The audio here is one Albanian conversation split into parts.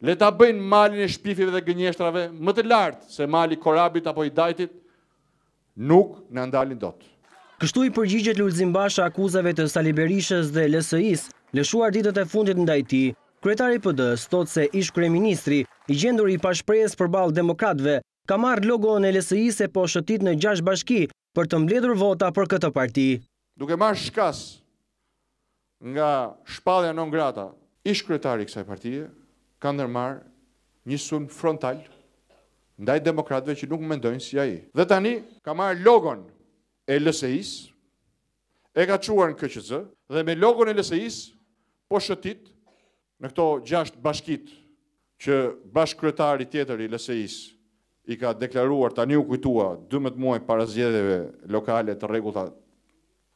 le ta bëjnë malin e shpifive dhe gënjeshtrave më të lartë se mali korabit apo i dajtit, nuk në ndalin të. Kështu i përgjigjet Lulzim Basha akuzave të Saliberishës dhe LSI-s, lëshuar ditët e fundit në dajti, kretari PD stot se ish kreministri, i gjendur i pashprejes për balë demokratve, ka marrë logo e LSI-s e po shëtit në gjash bashki për të mbledur vota për këtë parti. Duke marrë shkas nga shpadhe në grata, ish kretari kësaj partije, ka ndërmarë një sun frontal ndaj demokratëve që nuk mendojnë si ai. Dhe tani ka marrë logon e LSI-s, e ka quar në KQZ dhe me logon e LSI-s po shëtit në këto gjasht bashkit që bashkëkryetari tjetër i LSI-s i ka deklaruar tani u kujtua 12 muaj para zgjedhjeve lokale të rregullta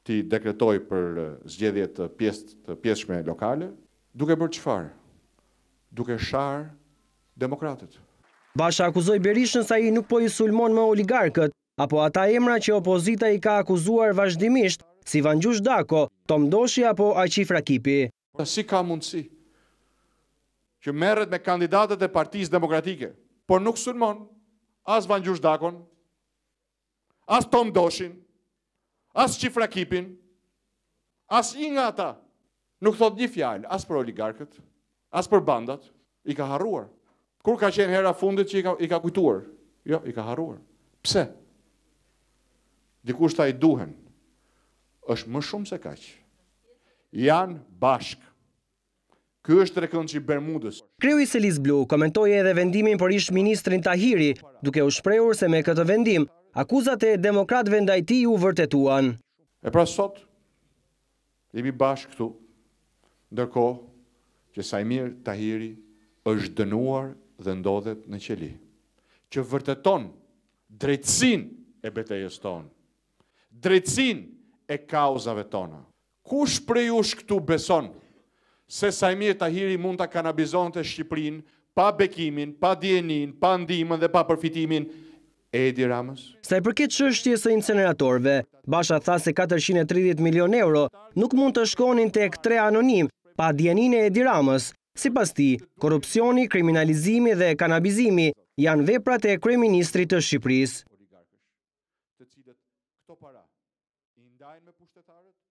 ti dekretoj për eh, zgjedhjet të pjesë të lokale, duke për çfarë? duke sharë demokratët. Basha akuzoj Berishën sa i nuk po i sulmon me oligarkët, apo ata emra që opozita i ka akuzuar vazhdimisht, si Vangjush Dako, Tom Doshi apo Aqifra Kipi. Si ka mundësi që merret me kandidatët e partiz demokratike, por nuk sulmon as Vangjush Dakon, as Tom Doshin, as Qifra Kipin, as një nga ata nuk thot një fjalë, as për oligarkët, as për bandat, i ka harruar. Kur ka qenë hera fundit që i ka, i ka kujtuar? Jo, i ka harruar. Pse? Dikush ta i duhen. Êshtë më shumë se kaqë. Jan bashk. Ky është i Bermudës. Kreu i Selis Blu komentoi edhe vendimin për ish ministrin Tahiri, duke u shprehur se me këtë vendim akuzat e demokratëve ndaj tij u vërtetuan. E pra sot jemi bashkë këtu. Ndërkohë, që Sajmir Tahiri është dënuar dhe ndodhet në qeli, që vërteton drejtsin e betejës tonë, drejtsin e kauzave tona. Kush prej ush këtu beson se Sajmir Tahiri mund të kanabizon të Shqiprin pa bekimin, pa djenin, pa ndimën dhe pa përfitimin Edi Ramës? Sa i përket qështje së inceneratorve, Basha tha se 430 milion euro nuk mund të shkonin të ek tre anonim pa djenine e diramës. Si pas ti, korupcioni, kriminalizimi dhe kanabizimi janë veprat e kreministri të Shqipërisë. të cilët këto para i ndajnë me pushtetarët